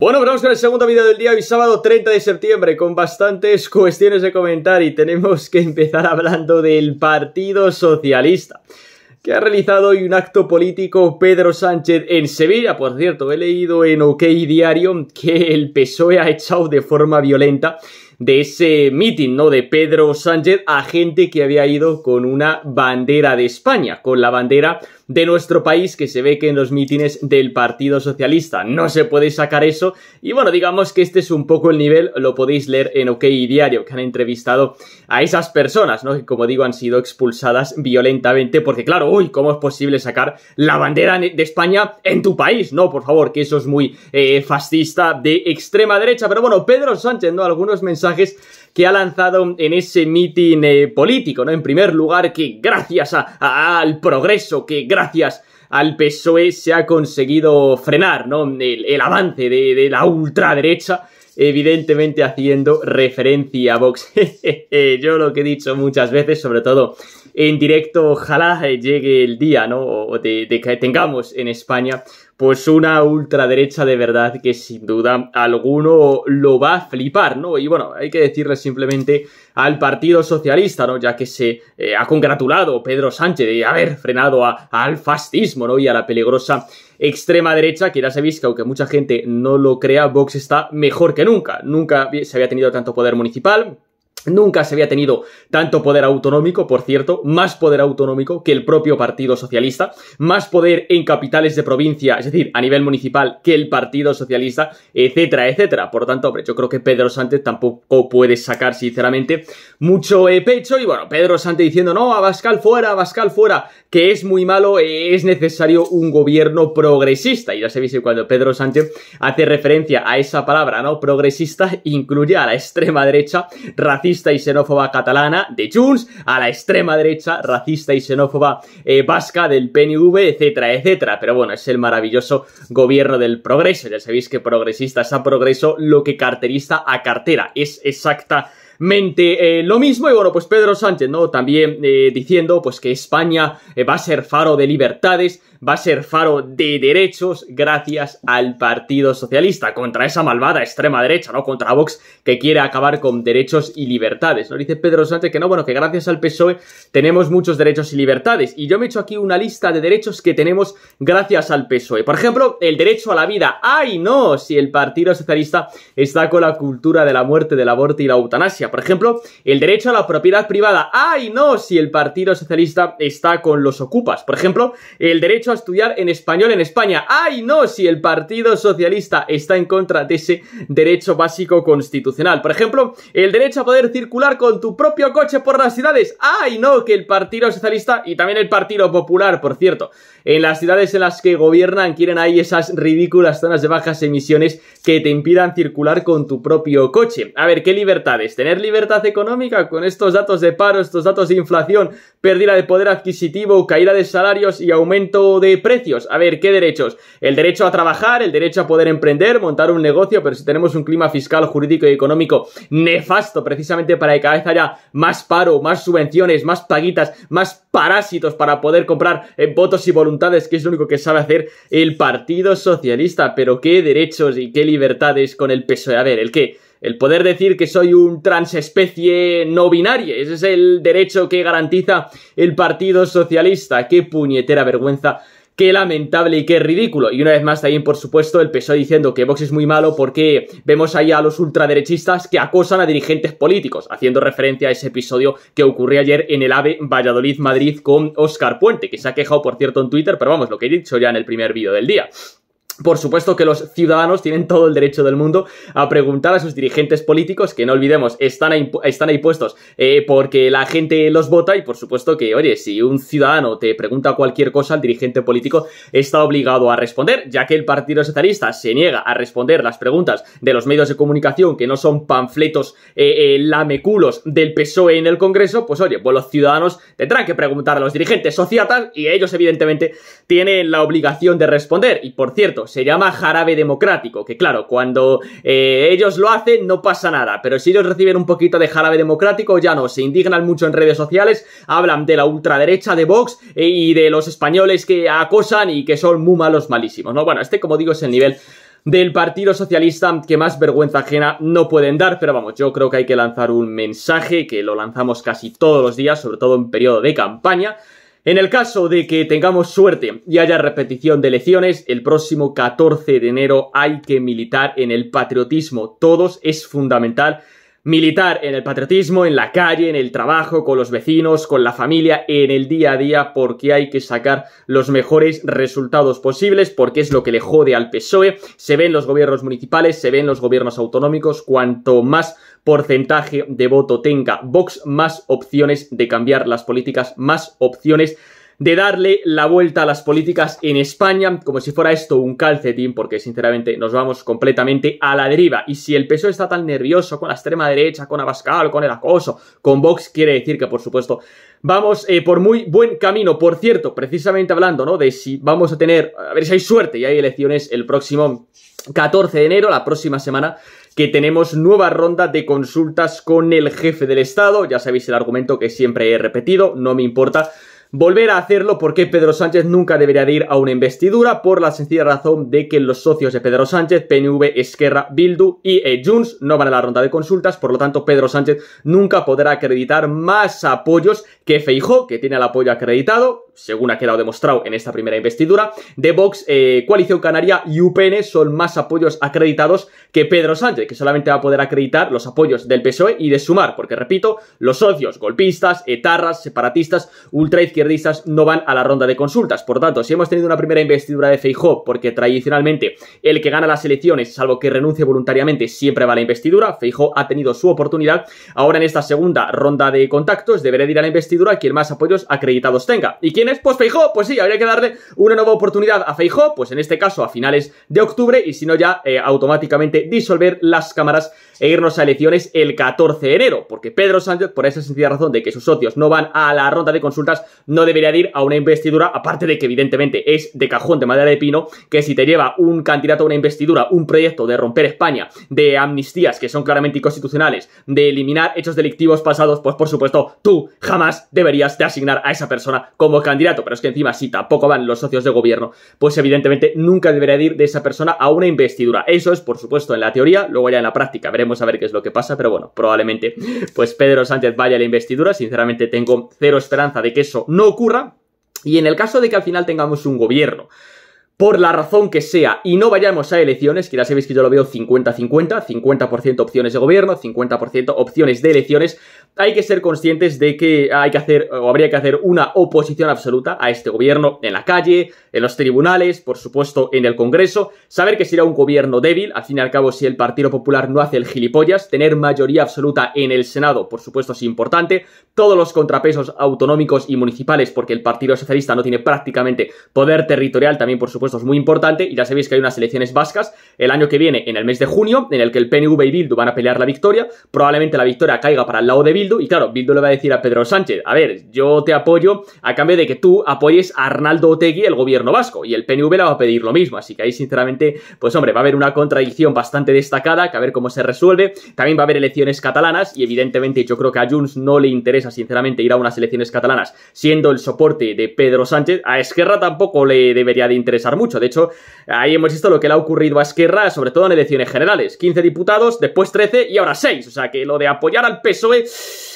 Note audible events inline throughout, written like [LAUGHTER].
Bueno, vamos con el segundo video del día, hoy sábado 30 de septiembre, con bastantes cuestiones de comentar y tenemos que empezar hablando del Partido Socialista, que ha realizado hoy un acto político Pedro Sánchez en Sevilla. Por cierto, he leído en OK Diario que el PSOE ha echado de forma violenta de ese meeting, ¿no? De Pedro Sánchez a gente que había ido con una bandera de España, con la bandera de nuestro país que se ve que en los mítines del Partido Socialista no se puede sacar eso y bueno digamos que este es un poco el nivel lo podéis leer en OK Diario que han entrevistado a esas personas ¿no? que como digo han sido expulsadas violentamente porque claro uy cómo es posible sacar la bandera de España en tu país no por favor que eso es muy eh, fascista de extrema derecha pero bueno Pedro Sánchez no algunos mensajes que ha lanzado en ese mitin eh, político, ¿no? En primer lugar, que gracias al progreso, que gracias al PSOE se ha conseguido frenar, ¿no? El, avance de, la ultraderecha, evidentemente haciendo referencia a Vox. [LAUGHS] Yo lo que he dicho muchas veces, sobre todo en directo, ojalá llegue el día, ¿no? de que tengamos en España pues una ultraderecha de verdad que sin duda alguno lo va a flipar, ¿no? Y bueno, hay que decirle simplemente al Partido Socialista, ¿no? Ya que se eh, ha congratulado Pedro Sánchez de haber frenado al fascismo, ¿no? Y a la peligrosa extrema derecha, que ya sabéis que aunque mucha gente no lo crea, Vox está mejor que nunca. Nunca se había tenido tanto poder municipal Nunca se había tenido tanto poder autonómico, por cierto, más poder autonómico que el propio Partido Socialista, más poder en capitales de provincia, es decir, a nivel municipal, que el Partido Socialista, etcétera, etcétera. Por tanto, hombre, yo creo que Pedro Sánchez tampoco puede sacar, sinceramente, mucho eh, pecho. Y bueno, Pedro Sánchez diciendo, no, Abascal fuera, Abascal fuera, que es muy malo, eh, es necesario un gobierno progresista. Y ya sabéis que cuando Pedro Sánchez hace referencia a esa palabra, ¿no? Progresista, incluye a la extrema derecha racista racista y xenófoba catalana de Junts, a la extrema derecha racista y xenófoba eh, vasca del PNV, etcétera, etcétera. Pero bueno, es el maravilloso gobierno del progreso. Ya sabéis que es a progreso lo que carterista a cartera. Es exacta mente eh, lo mismo. Y bueno, pues Pedro Sánchez, ¿no? También eh, diciendo pues que España eh, va a ser faro de libertades, va a ser faro de derechos gracias al Partido Socialista, contra esa malvada extrema derecha, ¿no? Contra Vox que quiere acabar con derechos y libertades, ¿no? Dice Pedro Sánchez que no, bueno, que gracias al PSOE tenemos muchos derechos y libertades. Y yo me he hecho aquí una lista de derechos que tenemos gracias al PSOE. Por ejemplo, el derecho a la vida. ¡Ay, no! Si el Partido Socialista está con la cultura de la muerte, del aborto y la eutanasia. Por ejemplo, el derecho a la propiedad privada. ¡Ay, no! Si el Partido Socialista está con los ocupas. Por ejemplo, el derecho a estudiar en español en España. ¡Ay, no! Si el Partido Socialista está en contra de ese derecho básico constitucional. Por ejemplo, el derecho a poder circular con tu propio coche por las ciudades. ¡Ay, no! Que el Partido Socialista y también el Partido Popular, por cierto, en las ciudades en las que gobiernan quieren ahí esas ridículas zonas de bajas emisiones que te impidan circular con tu propio coche. A ver, ¿qué libertades? ¿Tener libertad económica con estos datos de paro, estos datos de inflación, pérdida de poder adquisitivo, caída de salarios y aumento de precios? A ver, ¿qué derechos? El derecho a trabajar, el derecho a poder emprender, montar un negocio, pero si tenemos un clima fiscal, jurídico y económico nefasto, precisamente para que cada vez haya más paro, más subvenciones, más paguitas, más parásitos para poder comprar eh, votos y voluntades, que es lo único que sabe hacer el Partido Socialista. Pero qué derechos y qué libertades con el PSOE. A ver, el qué el poder decir que soy un transespecie no binario. Ese es el derecho que garantiza el Partido Socialista. Qué puñetera vergüenza qué lamentable y qué ridículo. Y una vez más también, por supuesto, el PSOE diciendo que Vox es muy malo porque vemos ahí a los ultraderechistas que acosan a dirigentes políticos, haciendo referencia a ese episodio que ocurrió ayer en el AVE Valladolid-Madrid con Oscar Puente, que se ha quejado, por cierto, en Twitter, pero vamos, lo que he dicho ya en el primer vídeo del día. Por supuesto que los ciudadanos tienen todo el derecho del mundo a preguntar a sus dirigentes políticos, que no olvidemos, están ahí, están ahí puestos eh, porque la gente los vota y por supuesto que, oye, si un ciudadano te pregunta cualquier cosa, el dirigente político está obligado a responder, ya que el Partido Socialista se niega a responder las preguntas de los medios de comunicación que no son panfletos eh, eh, lameculos del PSOE en el Congreso, pues oye, pues los ciudadanos tendrán que preguntar a los dirigentes sociatas y ellos evidentemente tienen la obligación de responder. Y por cierto, se llama jarabe democrático, que claro, cuando eh, ellos lo hacen no pasa nada, pero si ellos reciben un poquito de jarabe democrático ya no, se indignan mucho en redes sociales, hablan de la ultraderecha de Vox eh, y de los españoles que acosan y que son muy malos, malísimos, ¿no? Bueno, este como digo es el nivel del Partido Socialista que más vergüenza ajena no pueden dar, pero vamos, yo creo que hay que lanzar un mensaje que lo lanzamos casi todos los días, sobre todo en periodo de campaña, en el caso de que tengamos suerte y haya repetición de elecciones, el próximo 14 de enero hay que militar en el patriotismo. Todos es fundamental militar en el patriotismo, en la calle, en el trabajo, con los vecinos, con la familia, en el día a día, porque hay que sacar los mejores resultados posibles, porque es lo que le jode al PSOE. Se ven los gobiernos municipales, se ven los gobiernos autonómicos, cuanto más porcentaje de voto tenga Vox, más opciones de cambiar las políticas, más opciones de darle la vuelta a las políticas en España, como si fuera esto un calcetín, porque sinceramente nos vamos completamente a la deriva. Y si el PSOE está tan nervioso con la extrema derecha, con Abascal, con el acoso, con Vox, quiere decir que, por supuesto, vamos eh, por muy buen camino. Por cierto, precisamente hablando, ¿no? De si vamos a tener, a ver si hay suerte y hay elecciones el próximo 14 de enero, la próxima semana, que tenemos nueva ronda de consultas con el jefe del Estado. Ya sabéis el argumento que siempre he repetido, no me importa volver a hacerlo porque Pedro Sánchez nunca debería de ir a una investidura por la sencilla razón de que los socios de Pedro Sánchez, PNV, Esquerra, Bildu y eh, Junes no van a la ronda de consultas, por lo tanto Pedro Sánchez nunca podrá acreditar más apoyos que Feijó, que tiene el apoyo acreditado, según ha quedado demostrado en esta primera investidura, de Vox, eh, Coalición Canaria y UPN son más apoyos acreditados que Pedro Sánchez, que solamente va a poder acreditar los apoyos del PSOE y de Sumar, porque repito, los socios golpistas, etarras, separatistas, ultra izquierdistas no van a la ronda de consultas. Por tanto, si hemos tenido una primera investidura de Feijóo, porque tradicionalmente el que gana las elecciones, salvo que renuncie voluntariamente, siempre va a la investidura, Feijó ha tenido su oportunidad. Ahora en esta segunda ronda de contactos deberá ir a la investidura quien más apoyos acreditados tenga. ¿Y quién es? Pues Feijóo. Pues sí, habría que darle una nueva oportunidad a Feijóo, pues en este caso a finales de octubre y si no ya eh, automáticamente disolver las cámaras e irnos a elecciones el 14 de enero, porque Pedro Sánchez, por esa sencilla razón de que sus socios no van a la ronda de consultas, no debería ir a una investidura, aparte de que evidentemente es de cajón de madera de pino, que si te lleva un candidato a una investidura, un proyecto de romper España, de amnistías que son claramente inconstitucionales, de eliminar hechos delictivos pasados, pues por supuesto tú jamás deberías de asignar a esa persona como candidato. Pero es que encima si tampoco van los socios de gobierno, pues evidentemente nunca debería ir de esa persona a una investidura. Eso es por supuesto en la teoría, luego ya en la práctica veremos a ver qué es lo que pasa, pero bueno, probablemente pues Pedro Sánchez vaya a la investidura, sinceramente tengo cero esperanza de que eso no ocurra y en el caso de que al final tengamos un gobierno por la razón que sea y no vayamos a elecciones, que ya sabéis que yo lo veo 50-50, 50%, opciones de gobierno, 50% opciones de elecciones, hay que ser conscientes de que hay que hacer o habría que hacer una oposición absoluta a este gobierno en la calle, en los tribunales, por supuesto en el Congreso, saber que será un gobierno débil, al fin y al cabo si el Partido Popular no hace el gilipollas, tener mayoría absoluta en el Senado, por supuesto es importante, todos los contrapesos autonómicos y municipales porque el Partido Socialista no tiene prácticamente poder territorial, también por supuesto es muy importante y ya sabéis que hay unas elecciones vascas el año que viene en el mes de junio en el que el PNV y Bildu van a pelear la victoria, probablemente la victoria caiga para el lado de y claro, Bildu le va a decir a Pedro Sánchez, a ver, yo te apoyo a cambio de que tú apoyes a Arnaldo Otegui, el gobierno vasco, y el PNV le va a pedir lo mismo, así que ahí sinceramente, pues hombre, va a haber una contradicción bastante destacada, que a ver cómo se resuelve, también va a haber elecciones catalanas, y evidentemente yo creo que a Junts no le interesa sinceramente ir a unas elecciones catalanas siendo el soporte de Pedro Sánchez, a Esquerra tampoco le debería de interesar mucho, de hecho, ahí hemos visto lo que le ha ocurrido a Esquerra, sobre todo en elecciones generales, 15 diputados, después 13 y ahora 6, o sea que lo de apoyar al PSOE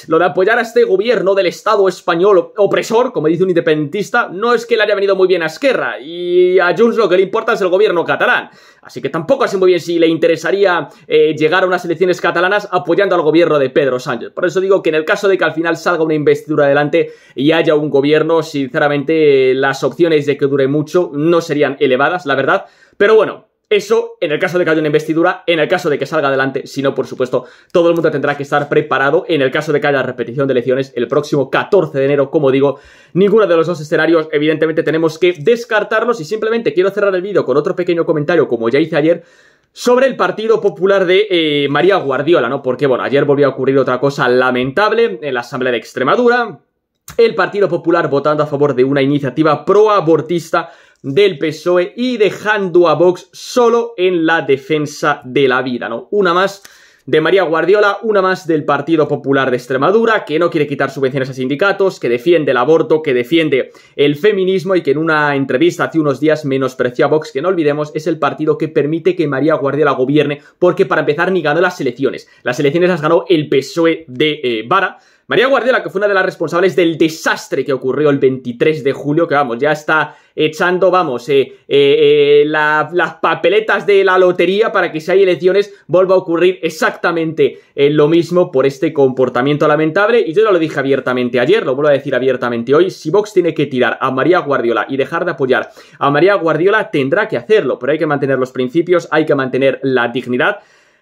lo de apoyar a este gobierno del Estado español opresor, como dice un independentista, no es que le haya venido muy bien a Esquerra, y a Junts lo que le importa es el gobierno catalán. Así que tampoco así muy bien si le interesaría eh, llegar a unas elecciones catalanas apoyando al gobierno de Pedro Sánchez. Por eso digo que en el caso de que al final salga una investidura adelante y haya un gobierno, sinceramente las opciones de que dure mucho no serían elevadas, la verdad. Pero bueno, eso en el caso de que haya una investidura, en el caso de que salga adelante, si no, por supuesto, todo el mundo tendrá que estar preparado en el caso de que haya repetición de elecciones el próximo 14 de enero, como digo, ninguno de los dos escenarios evidentemente tenemos que descartarlos y simplemente quiero cerrar el vídeo con otro pequeño comentario, como ya hice ayer, sobre el Partido Popular de eh, María Guardiola, ¿no? Porque, bueno, ayer volvió a ocurrir otra cosa lamentable en la Asamblea de Extremadura, el Partido Popular votando a favor de una iniciativa proabortista del PSOE y dejando a Vox solo en la defensa de la vida, ¿no? Una más de María Guardiola, una más del Partido Popular de Extremadura, que no quiere quitar subvenciones a sindicatos, que defiende el aborto, que defiende el feminismo y que en una entrevista hace unos días menospreció a Vox, que no olvidemos es el partido que permite que María Guardiola gobierne, porque para empezar ni ganó las elecciones. Las elecciones las ganó el PSOE de eh, Vara, María Guardiola, que fue una de las responsables del desastre que ocurrió el 23 de julio, que vamos, ya está echando, vamos, eh, eh, eh, las papeletas de la lotería para que si hay elecciones vuelva a ocurrir exactamente lo mismo por este comportamiento lamentable. Y yo ya lo dije abiertamente ayer, lo vuelvo a decir abiertamente hoy, si Vox tiene que tirar a María Guardiola y dejar de apoyar a María Guardiola, tendrá que hacerlo, pero hay que mantener los principios, hay que mantener la dignidad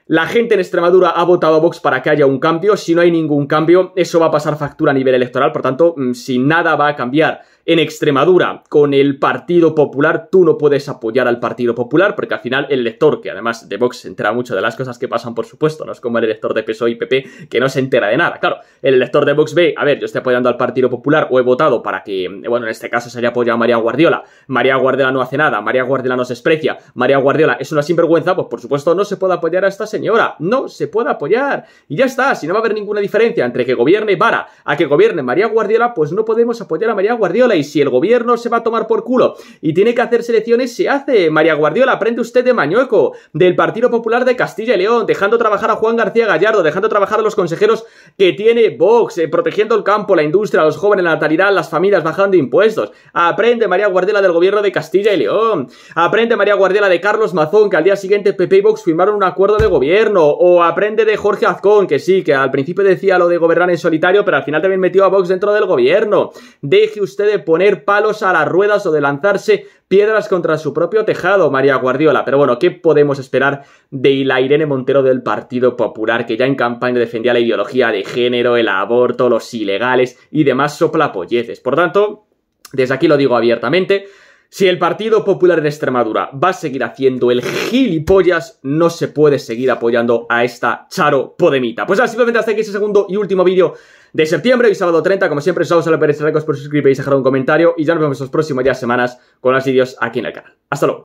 la gente en Extremadura ha votado a Vox para que haya un cambio. Si no hay ningún cambio, eso va a pasar factura a nivel electoral. Por tanto, mm, si nada va a cambiar en Extremadura con el Partido Popular, tú no puedes apoyar al Partido Popular, porque al final el lector, que además de Vox se entera mucho de las cosas que pasan, por supuesto, no es como el elector de PSOE y PP, que no se entera de nada. Claro, el elector de Vox ve, a ver, yo estoy apoyando al Partido Popular o he votado para que, bueno, en este caso se haya apoyado a María Guardiola. María Guardiola no hace nada, María Guardiola nos desprecia, María Guardiola es una sinvergüenza, pues por supuesto no se puede apoyar a esta señora, no se puede apoyar. Y ya está, si no va a haber ninguna diferencia entre que gobierne Vara a que gobierne María Guardiola, pues no podemos apoyar a María Guardiola si el gobierno se va a tomar por culo y tiene que hacer selecciones, se hace. María Guardiola, aprende usted de Mañueco, del Partido Popular de Castilla y León, dejando trabajar a Juan García Gallardo, dejando trabajar a los consejeros que tiene Vox, eh, protegiendo el campo, la industria, los jóvenes, la natalidad, las familias, bajando impuestos. Aprende María Guardiola del gobierno de Castilla y León. Aprende María Guardiola de Carlos Mazón, que al día siguiente Pepe y Vox firmaron un acuerdo de gobierno. O aprende de Jorge Azcón, que sí, que al principio decía lo de gobernar en solitario, pero al final también metió a Vox dentro del gobierno. Deje usted de poner palos a las ruedas o de lanzarse piedras contra su propio tejado, María Guardiola. Pero bueno, ¿qué podemos esperar de la Irene Montero del Partido Popular, que ya en campaña defendía la ideología de género, el aborto, los ilegales y demás soplapolleces? Por tanto, desde aquí lo digo abiertamente. Si el Partido Popular de Extremadura va a seguir haciendo el gilipollas, no se puede seguir apoyando a esta Charo Podemita. Pues nada, simplemente hasta aquí ese segundo y último vídeo de septiembre y sábado 30. Como siempre, soy Gonzalo Pérez Recos por suscribiros y dejar un comentario. Y ya nos vemos en los próximos días, semanas, con los vídeos aquí en el canal. Hasta luego.